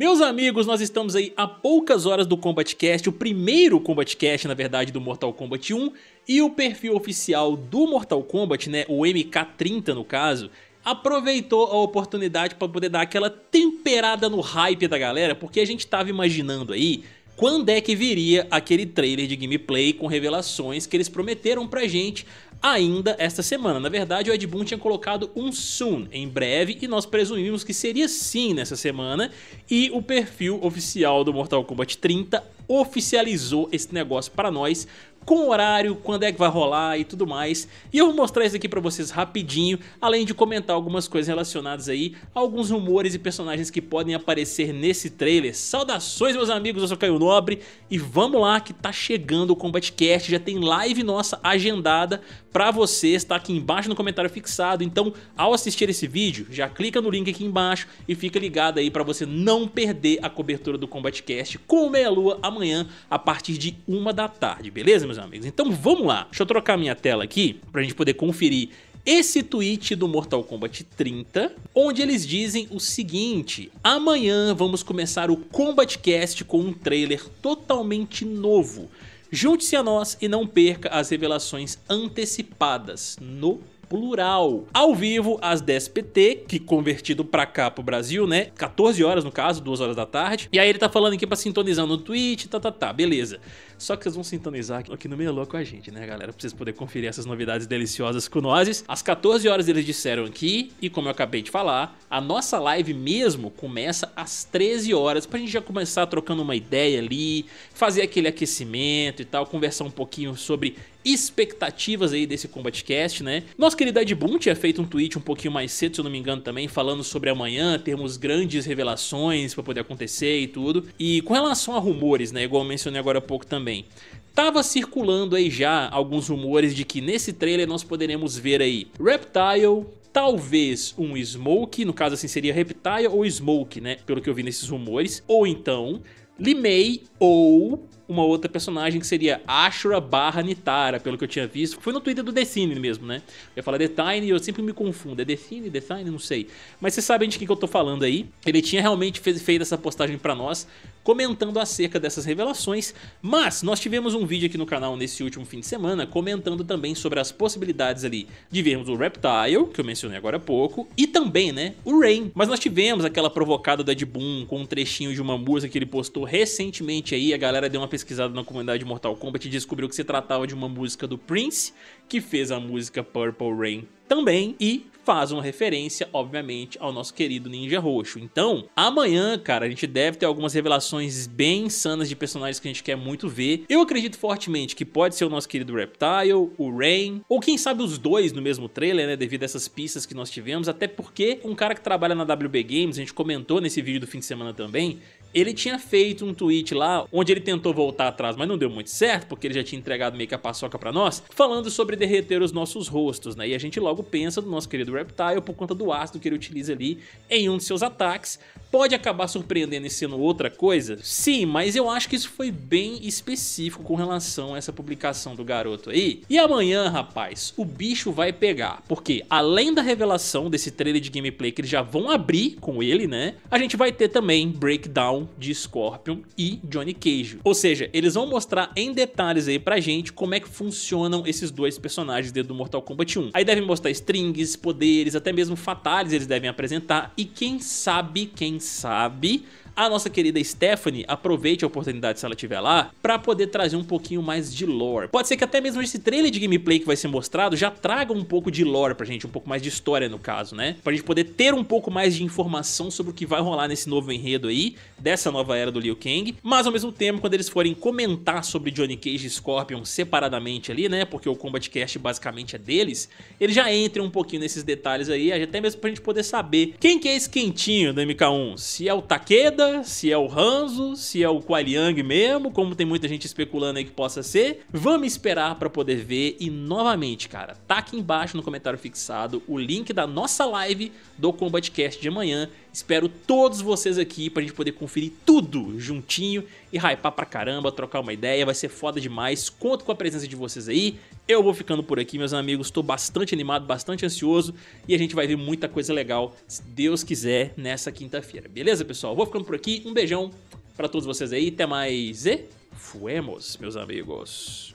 Meus amigos, nós estamos aí a poucas horas do Combat Cast, o primeiro Combat Cast, na verdade, do Mortal Kombat 1, e o perfil oficial do Mortal Kombat, né, o MK30 no caso, aproveitou a oportunidade para poder dar aquela temperada no hype da galera, porque a gente estava imaginando aí quando é que viria aquele trailer de gameplay com revelações que eles prometeram pra gente ainda esta semana. Na verdade, o Ed Boon tinha colocado um soon, em breve, e nós presumimos que seria sim nessa semana. E o perfil oficial do Mortal Kombat 30 oficializou esse negócio para nós com o horário, quando é que vai rolar e tudo mais. E eu vou mostrar isso aqui pra vocês rapidinho, além de comentar algumas coisas relacionadas aí, alguns rumores e personagens que podem aparecer nesse trailer. Saudações meus amigos, eu sou Caio Nobre e vamos lá que tá chegando o Combat Cast, já tem live nossa agendada pra vocês, tá aqui embaixo no comentário fixado, então ao assistir esse vídeo, já clica no link aqui embaixo e fica ligado aí pra você não perder a cobertura do Combat Cast com o Meia Lua amanhã a partir de uma da tarde, beleza meus amigos. Então vamos lá. Deixa eu trocar minha tela aqui para a gente poder conferir esse tweet do Mortal Kombat 30, onde eles dizem o seguinte: amanhã vamos começar o Combat Cast com um trailer totalmente novo. Junte-se a nós e não perca as revelações antecipadas no plural. Ao vivo, às 10 PT, que convertido pra cá pro Brasil, né? 14 horas no caso, 2 horas da tarde. E aí ele tá falando aqui pra sintonizar no Twitch, tá, tá, tá, beleza. Só que vocês vão sintonizar aqui no meio é louco a gente, né, galera? Pra vocês poderem conferir essas novidades deliciosas com nós. Às 14 horas eles disseram aqui, e como eu acabei de falar, a nossa live mesmo começa às 13 horas, pra gente já começar trocando uma ideia ali, fazer aquele aquecimento e tal, conversar um pouquinho sobre expectativas aí desse Combat Cast, né? Nosso querido Ed Boon tinha feito um tweet um pouquinho mais cedo, se eu não me engano também, falando sobre amanhã termos grandes revelações para poder acontecer e tudo. E com relação a rumores, né, igual eu mencionei agora há pouco também, Tava circulando aí já alguns rumores de que nesse trailer nós poderemos ver aí Reptile, talvez um Smoke, no caso assim seria Reptile ou Smoke, né, pelo que eu vi nesses rumores, ou então Limei ou uma outra personagem que seria Ashura barra Nitara, pelo que eu tinha visto. Foi no Twitter do Decine mesmo, né? Eu ia falar Detine e eu sempre me confundo. É Decine, Detine, não sei. Mas vocês sabem de quem que eu tô falando aí. Ele tinha realmente fez, feito essa postagem para nós, comentando acerca dessas revelações. Mas nós tivemos um vídeo aqui no canal nesse último fim de semana, comentando também sobre as possibilidades ali de vermos o Reptile, que eu mencionei agora há pouco, e também, né, o Rain. Mas nós tivemos aquela provocada do Ed Boon com um trechinho de uma música que ele postou recentemente aí a galera deu uma pesquisada na comunidade de Mortal Kombat e descobriu que se tratava de uma música do Prince, que fez a música Purple Rain também e faz uma referência, obviamente, ao nosso querido Ninja Roxo. Então, amanhã, cara, a gente deve ter algumas revelações bem insanas de personagens que a gente quer muito ver. Eu acredito fortemente que pode ser o nosso querido Reptile, o Rain, ou quem sabe os dois no mesmo trailer, né, devido a essas pistas que nós tivemos, até porque um cara que trabalha na WB Games, a gente comentou nesse vídeo do fim de semana também, ele tinha feito um tweet lá, onde ele tentou voltar atrás, mas não deu muito certo, porque ele já tinha entregado meio que a paçoca para nós, falando sobre derreter os nossos rostos, né? E a gente logo pensa do nosso querido Reptile por conta do ácido que ele utiliza ali em um de seus ataques, Pode acabar surpreendendo e sendo outra coisa? Sim, mas eu acho que isso foi bem específico com relação a essa publicação do garoto aí. E amanhã, rapaz, o bicho vai pegar. Porque além da revelação desse trailer de gameplay que eles já vão abrir com ele, né? A gente vai ter também Breakdown de Scorpion e Johnny Cage. Ou seja, eles vão mostrar em detalhes aí pra gente como é que funcionam esses dois personagens dentro do Mortal Kombat 1. Aí devem mostrar strings, poderes, até mesmo fatales eles devem apresentar. E quem sabe quem quem sabe a nossa querida Stephanie aproveite a oportunidade se ela estiver lá para poder trazer um pouquinho mais de lore. Pode ser que até mesmo esse trailer de gameplay que vai ser mostrado já traga um pouco de lore pra gente, um pouco mais de história no caso, né? Pra gente poder ter um pouco mais de informação sobre o que vai rolar nesse novo enredo aí, dessa nova era do Liu Kang, mas ao mesmo tempo quando eles forem comentar sobre Johnny Cage e Scorpion separadamente ali, né? Porque o Combat Cast basicamente é deles, eles já entram um pouquinho nesses detalhes aí, até mesmo pra gente poder saber quem que é esse quentinho do MK1, se é o Takeda se é o Hanzo, se é o Qualiang mesmo, como tem muita gente especulando aí que possa ser. Vamos esperar para poder ver e novamente, cara, tá aqui embaixo no comentário fixado o link da nossa live do Combatcast de amanhã. Espero todos vocês aqui pra gente poder conferir tudo juntinho e hypar pra caramba, trocar uma ideia, vai ser foda demais. Conto com a presença de vocês aí. Eu vou ficando por aqui, meus amigos. Estou bastante animado, bastante ansioso e a gente vai ver muita coisa legal, se Deus quiser, nessa quinta-feira. Beleza, pessoal? Vou ficando por aqui. Um beijão para todos vocês aí. Até mais e fuemos, meus amigos.